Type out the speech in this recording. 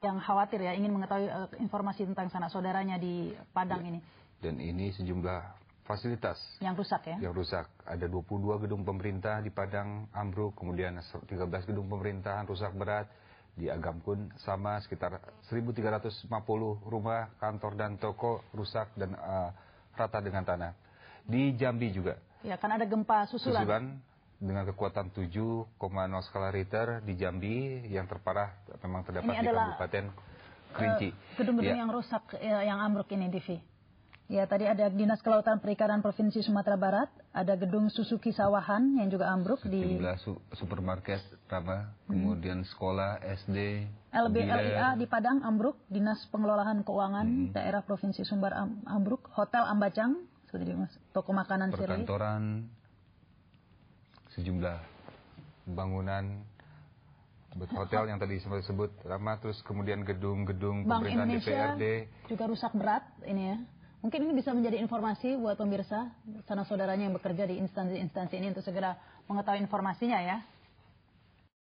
yang khawatir ya ingin mengetahui uh, informasi tentang sanak saudaranya di Padang ya. ini. Dan ini sejumlah fasilitas yang rusak ya. Yang rusak. Ada 22 gedung pemerintah di Padang ambruk, kemudian 13 gedung pemerintahan rusak berat di Agam Agamkun sama sekitar 1350 rumah, kantor dan toko rusak dan uh, rata dengan tanah. Di Jambi juga. Ya, kan ada gempa susulan. Susulan dengan kekuatan 7,0 skala Richter di Jambi yang terparah memang terdapat ini di Kabupaten Kerinci. Eh, gedung-gedung ya. yang rusak ya, yang ambruk ini Divi. Ya, tadi ada Dinas Kelautan Perikanan Provinsi Sumatera Barat, ada gedung Suzuki Sawahan yang juga ambruk di su supermarket Raba, hmm. kemudian sekolah SD, LBLIA di Padang ambruk, Dinas Pengelolaan Keuangan hmm. daerah Provinsi Sumbar ambruk, Hotel Ambacang toko makanan Perkantoran, Sirli sejumlah bangunan hotel yang tadi sempat disebut ramah terus kemudian gedung-gedung pemerintahan Indonesia DPRD juga rusak berat ini ya. Mungkin ini bisa menjadi informasi buat pemirsa sana saudaranya yang bekerja di instansi-instansi ini untuk segera mengetahui informasinya ya.